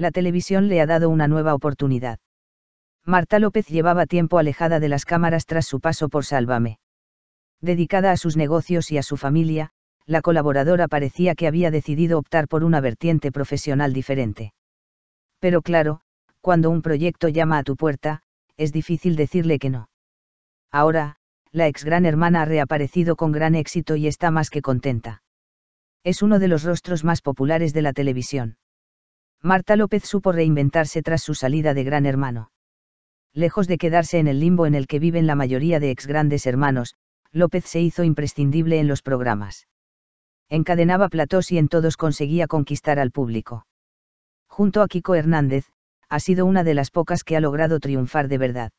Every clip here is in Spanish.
la televisión le ha dado una nueva oportunidad. Marta López llevaba tiempo alejada de las cámaras tras su paso por Sálvame. Dedicada a sus negocios y a su familia, la colaboradora parecía que había decidido optar por una vertiente profesional diferente. Pero claro, cuando un proyecto llama a tu puerta, es difícil decirle que no. Ahora, la ex gran hermana ha reaparecido con gran éxito y está más que contenta. Es uno de los rostros más populares de la televisión. Marta López supo reinventarse tras su salida de Gran Hermano. Lejos de quedarse en el limbo en el que viven la mayoría de ex grandes hermanos, López se hizo imprescindible en los programas. Encadenaba platós y en todos conseguía conquistar al público. Junto a Kiko Hernández, ha sido una de las pocas que ha logrado triunfar de verdad.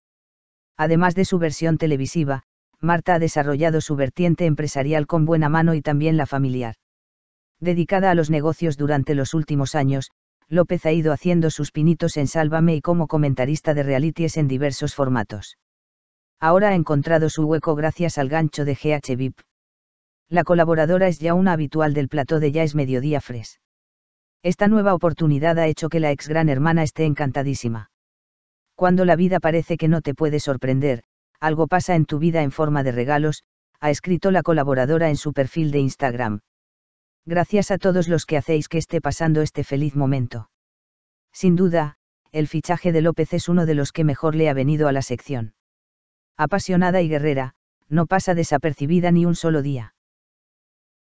Además de su versión televisiva, Marta ha desarrollado su vertiente empresarial con buena mano y también la familiar. Dedicada a los negocios durante los últimos años, López ha ido haciendo sus pinitos en Sálvame y como comentarista de realities en diversos formatos. Ahora ha encontrado su hueco gracias al gancho de GH VIP. La colaboradora es ya una habitual del plató de Ya es Mediodía Fres. Esta nueva oportunidad ha hecho que la ex gran hermana esté encantadísima. Cuando la vida parece que no te puede sorprender, algo pasa en tu vida en forma de regalos, ha escrito la colaboradora en su perfil de Instagram. Gracias a todos los que hacéis que esté pasando este feliz momento. Sin duda, el fichaje de López es uno de los que mejor le ha venido a la sección. Apasionada y guerrera, no pasa desapercibida ni un solo día.